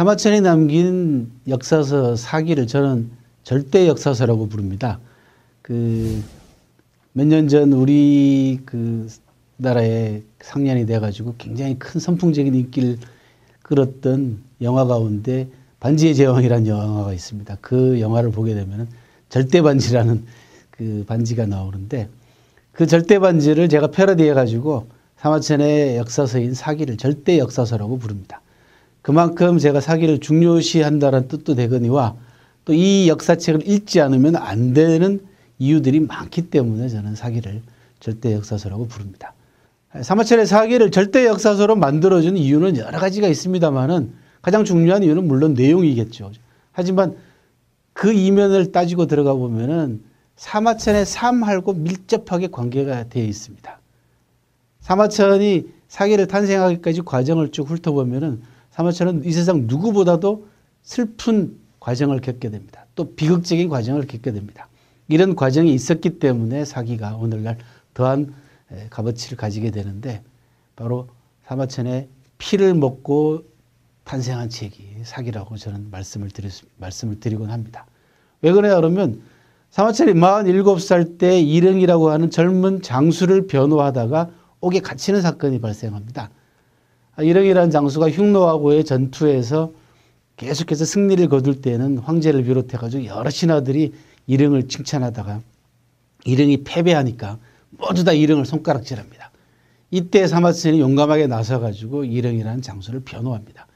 사마천이 남긴 역사서 사기를 저는 절대 역사서라고 부릅니다. 그 몇 년 전 우리 그 나라에 상년이 돼가지고 굉장히 큰 선풍적인 인기를 끌었던 영화 가운데 반지의 제왕이라는 영화가 있습니다. 그 영화를 보게 되면 절대 반지라는 그 반지가 나오는데 그 절대 반지를 제가 패러디해가지고 사마천의 역사서인 사기를 절대 역사서라고 부릅니다. 그만큼 제가 사기를 중요시한다는 뜻도 되거니와 또 이 역사책을 읽지 않으면 안 되는 이유들이 많기 때문에 저는 사기를 절대 역사서라고 부릅니다. 사마천의 사기를 절대 역사서로 만들어준 이유는 여러 가지가 있습니다만은 가장 중요한 이유는 물론 내용이겠죠. 하지만 그 이면을 따지고 들어가 보면은 사마천의 삶하고 밀접하게 관계가 되어 있습니다. 사마천이 사기를 탄생하기까지 과정을 쭉 훑어보면은 사마천은이 세상 누구보다도 슬픈 과정을 겪게 됩니다. 또 비극적인 과정을 겪게 됩니다. 이런 과정이 있었기 때문에 사기가 오늘날 더한 값어치를 가지게 되는데 바로 사마천의 피를 먹고 탄생한 책이 사기라고 저는 말씀을, 드렸, 말씀을 드리곤 합니다. 왜 그러냐 그러면 사마천이 47살 때 이릉이라고 하는 젊은 장수를 변호하다가 옥에 갇히는 사건이 발생합니다. 일왕이라는 아, 장수가 흉노하고의 전투에서 계속해서 승리를 거둘 때는 황제를 비롯해가지고 여러 신하들이 일응을 칭찬하다가 일응이 패배하니까 모두 다 일응을 손가락질합니다. 이때 사마스는 용감하게 나서가지고 일응이라는 장소를 변호합니다.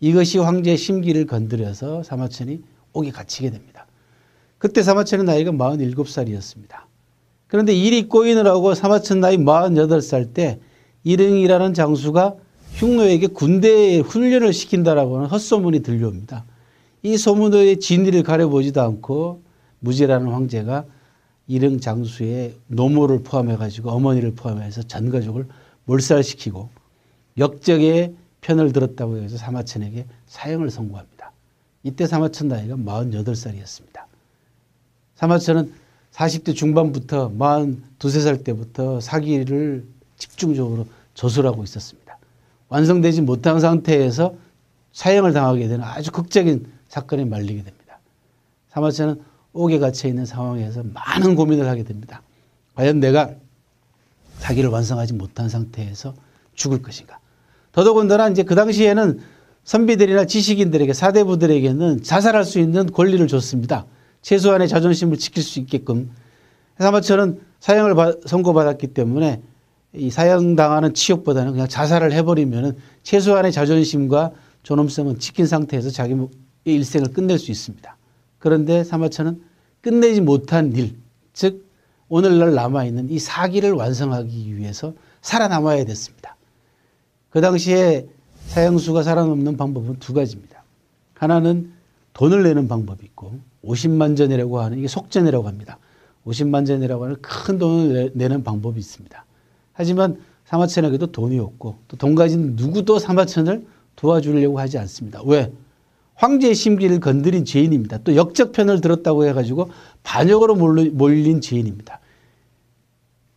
이것이 황제의 심기를 건드려서 사마천이 옥에 갇히게 됩니다. 그때 사마천의 나이가 47살이었습니다. 그런데 일이 꼬이느라고 사마천 나이 48살 때 일응이라는 장수가 흉노에게 군대에 훈련을 시킨다라고 하는 헛소문이 들려옵니다. 이 소문의 진위를 가려보지도 않고 무제라는 황제가 이릉 장수의 노모를 포함해가지고 어머니를 포함해서 전 가족을 몰살시키고 역적의 편을 들었다고 해서 사마천에게 사형을 선고합니다. 이때 사마천 나이가 48살이었습니다. 사마천은 40대 중반부터 42, 3살 때부터 사기를 집중적으로 조술하고 있었습니다. 완성되지 못한 상태에서 사형을 당하게 되는 아주 극적인 사건에 말리게 됩니다. 사마처는 옥에 갇혀 있는 상황에서 많은 고민을 하게 됩니다. 과연 내가 사기를 완성하지 못한 상태에서 죽을 것인가? 더더군다나 이제 그 당시에는 선비들이나 지식인들에게 사대부들에게는 자살할 수 있는 권리를 줬습니다. 최소한의 자존심을 지킬 수 있게끔 사마처는 사형을 선고받았기 때문에 이 사형당하는 치욕보다는 그냥 자살을 해버리면은 최소한의 자존심과 존엄성은 지킨 상태에서 자기의 뭐 일생을 끝낼 수 있습니다. 그런데 사마천은 끝내지 못한 일, 즉 오늘날 남아있는 이 사기를 완성하기 위해서 살아남아야 됐습니다. 그 당시에 사형수가 살아남는 방법은 두 가지입니다. 하나는 돈을 내는 방법이 있고 50만 전이라고 하는 이게 속전이라고 합니다. 50만 전이라고 하는 큰 돈을 내는 방법이 있습니다. 하지만 사마천에게도 돈이 없고 또 돈 가진 누구도 사마천을 도와주려고 하지 않습니다. 왜? 황제의 심기를 건드린 죄인입니다. 또 역적편을 들었다고 해가지고 반역으로 몰린 죄인입니다.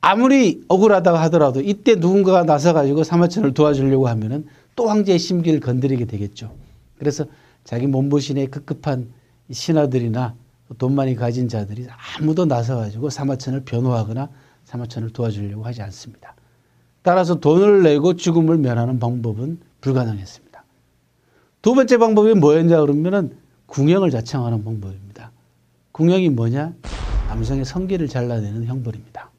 아무리 억울하다고 하더라도 이때 누군가가 나서가지고 사마천을 도와주려고 하면은 또 황제의 심기를 건드리게 되겠죠. 그래서 자기 몸보신에 급급한 신하들이나 돈 많이 가진 자들이 아무도 나서가지고 사마천을 변호하거나 사마천을 도와주려고 하지 않습니다. 따라서 돈을 내고 죽음을 면하는 방법은 불가능했습니다. 두 번째 방법이 뭐였냐 그러면은 궁형을 자청하는 방법입니다. 궁형이 뭐냐? 남성의 성기를 잘라내는 형벌입니다.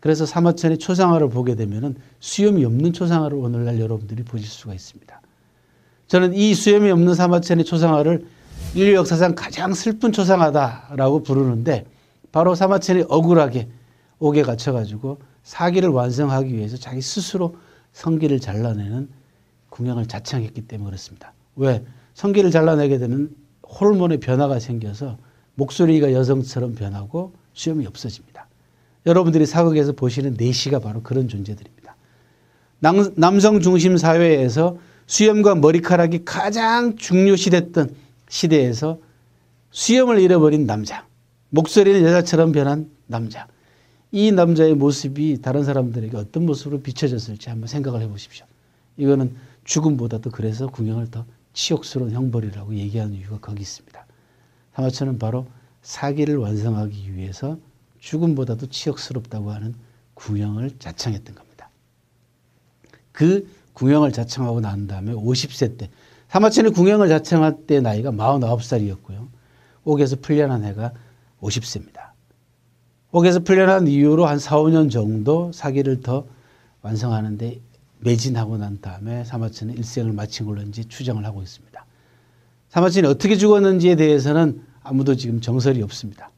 그래서 사마천의 초상화를 보게 되면은 수염이 없는 초상화를 오늘날 여러분들이 보실 수가 있습니다. 저는 이 수염이 없는 사마천의 초상화를 인류 역사상 가장 슬픈 초상화다라고 부르는데 바로 사마천이 억울하게 옥에 갇혀가지고 사기를 완성하기 위해서 자기 스스로 성기를 잘라내는 궁양을 자창했기 때문에 그렇습니다. 왜? 성기를 잘라내게 되는 호르몬의 변화가 생겨서 목소리가 여성처럼 변하고 수염이 없어집니다. 여러분들이 사극에서 보시는 내시가 바로 그런 존재들입니다. 남성 중심 사회에서 수염과 머리카락이 가장 중요시됐던 시대에서 수염을 잃어버린 남자, 목소리는 여자처럼 변한 남자, 이 남자의 모습이 다른 사람들에게 어떤 모습으로 비춰졌을지 한번 생각을 해 보십시오. 이거는 죽음보다도 그래서 궁형을 더 치욕스러운 형벌이라고 얘기하는 이유가 거기 있습니다. 사마천은 바로 사기를 완성하기 위해서 죽음보다도 치욕스럽다고 하는 궁형을 자창했던 겁니다. 그 궁형을 자창하고 난 다음에 50세 때 사마천이 궁형을 자창할 때 나이가 49살이었고요. 옥에서 풀려난 해가 50세입니다. 옥에서 풀려난 이후로 한 4, 5년 정도 사기를 더 완성하는데 매진하고 난 다음에 사마천의 일생을 마친 걸로 이지 추정을 하고 있습니다. 사마천이 어떻게 죽었는지에 대해서는 아무도 지금 정설이 없습니다.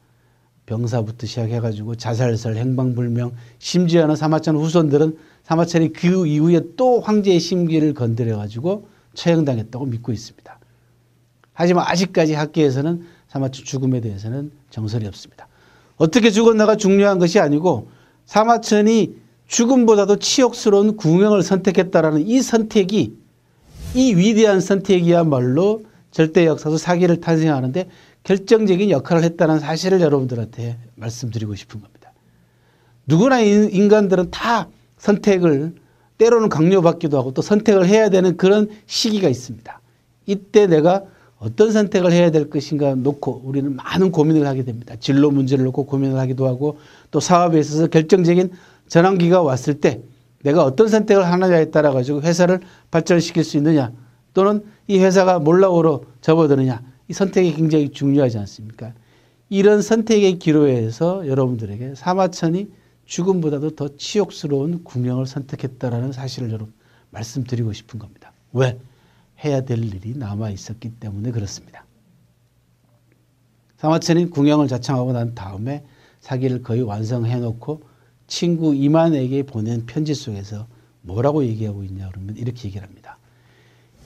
병사부터 시작해가지고 자살설, 행방불명, 심지어는 사마천 후손들은 사마천이 그 이후에 또 황제의 심기를 건드려가지고 처형당했다고 믿고 있습니다. 하지만 아직까지 학계에서는 사마천 죽음에 대해서는 정설이 없습니다. 어떻게 죽었나가 중요한 것이 아니고 사마천이 죽음보다도 치욕스러운 궁형을 선택했다라는 이 선택이 이 위대한 선택이야말로 절대 역사도 사기를 탄생하는데 결정적인 역할을 했다는 사실을 여러분들한테 말씀드리고 싶은 겁니다. 누구나 인간들은 다 선택을 때로는 강요받기도 하고 또 선택을 해야 되는 그런 시기가 있습니다. 이때 내가 어떤 선택을 해야 될 것인가 놓고 우리는 많은 고민을 하게 됩니다. 진로 문제를 놓고 고민을 하기도 하고 또 사업에 있어서 결정적인 전환기가 왔을 때 내가 어떤 선택을 하느냐에 따라 가지고 회사를 발전시킬 수 있느냐 또는 이 회사가 몰락오로 접어드느냐 이 선택이 굉장히 중요하지 않습니까? 이런 선택의 기로에서 여러분들에게 사마천이 죽음보다도 더 치욕스러운 궁영을 선택했다라는 사실을 여러분 말씀드리고 싶은 겁니다. 왜? 해야 될 일이 남아 있었기 때문에 그렇습니다. 사마천이 궁영을 자청하고 난 다음에 사기를 거의 완성해 놓고 친구 이만에게 보낸 편지 속에서 뭐라고 얘기하고 있냐 그러면 이렇게 얘기를 합니다.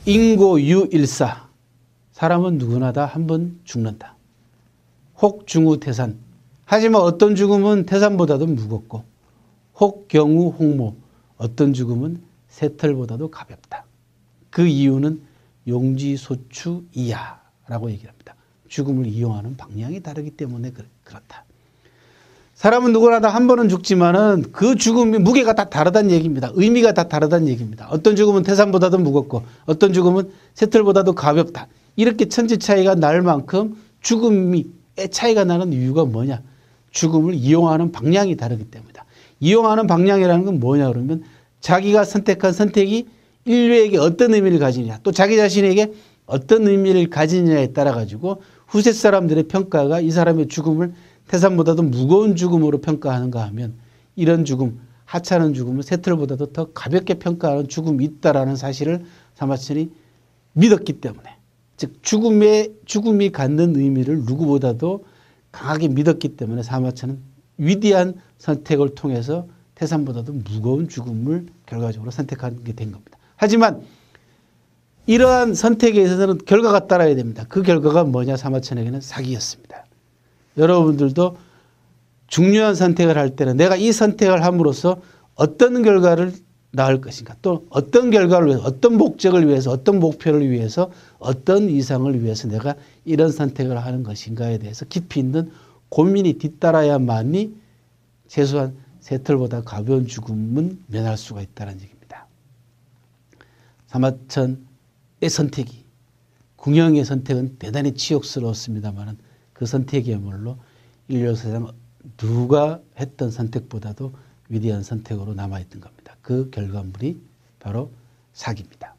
인고 유일사 사람은 누구나 다 한 번 죽는다. 혹 중우 태산 하지만 어떤 죽음은 태산보다도 무겁고 혹 경우 홍모 어떤 죽음은 새털보다도 가볍다. 그 이유는 용지소추 이하라고 얘기합니다. 죽음을 이용하는 방향이 다르기 때문에 그렇다. 사람은 누구나 다 한 번은 죽지만은 그 죽음의 무게가 다 다르다는 얘기입니다. 의미가 다 다르다는 얘기입니다. 어떤 죽음은 태산보다도 무겁고 어떤 죽음은 새틀보다도 가볍다. 이렇게 천지 차이가 날 만큼 죽음이 차이가 나는 이유가 뭐냐? 죽음을 이용하는 방향이 다르기 때문이다. 이용하는 방향이라는 건 뭐냐 그러면 자기가 선택한 선택이 인류에게 어떤 의미를 가지냐또 자기 자신에게 어떤 의미를 가지냐에 따라 가지고 후세 사람들의 평가가 이 사람의 죽음을 태산보다도 무거운 죽음으로 평가하는가 하면 이런 죽음 하찮은 죽음을 세틀보다도 더 가볍게 평가하는 죽음이 있다라는 사실을 사마천이 믿었기 때문에 즉 죽음의 죽음이 갖는 의미를 누구보다도 강하게 믿었기 때문에 사마천은 위대한 선택을 통해서 태산보다도 무거운 죽음을 결과적으로 선택하게 된 겁니다. 하지만 이러한 선택에 있어서는 결과가 따라야 됩니다. 그 결과가 뭐냐 사마천에게는 사기였습니다. 여러분들도 중요한 선택을 할 때는 내가 이 선택을 함으로써 어떤 결과를 나을 것인가 또 어떤 결과를 위해서 어떤 목적을 위해서 어떤 목표를 위해서 어떤 이상을 위해서 내가 이런 선택을 하는 것인가에 대해서 깊이 있는 고민이 뒤따라야만이 최소한 새털보다 가벼운 죽음은 면할 수가 있다는 얘기입니다. 사마천의 선택이 궁영의 선택은 대단히 치욕스러웠습니다만 그 선택이야말로 인류사상 누가 했던 선택보다도 위대한 선택으로 남아있던 겁니다. 그 결과물이 바로 사기입니다.